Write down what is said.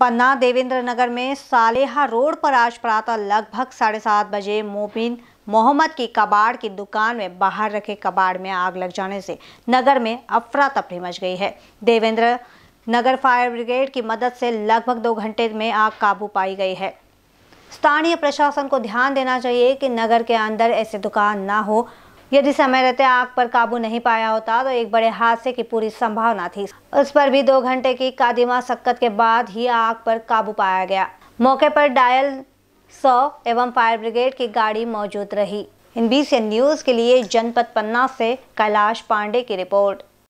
पन्ना देवेंद्र नगर में सालेहा रोड पर आज प्रातः लगभग साढ़े सात बजे मोबिन मोहम्मद की कबाड़ की दुकान में बाहर रखे कबाड़ में आग लग जाने से नगर में अफरा तफरी मच गई है देवेंद्र नगर फायर ब्रिगेड की मदद से लगभग दो घंटे में आग काबू पाई गई है स्थानीय प्रशासन को ध्यान देना चाहिए कि नगर के अंदर ऐसी दुकान ना हो यदि समय रहते आग पर काबू नहीं पाया होता तो एक बड़े हादसे की पूरी संभावना थी उस पर भी दो घंटे की कादिमा शक्कत के बाद ही आग पर काबू पाया गया मौके पर डायल सौ एवं फायर ब्रिगेड की गाड़ी मौजूद रही इन बी न्यूज के लिए जनपद पन्ना से कैलाश पांडे की रिपोर्ट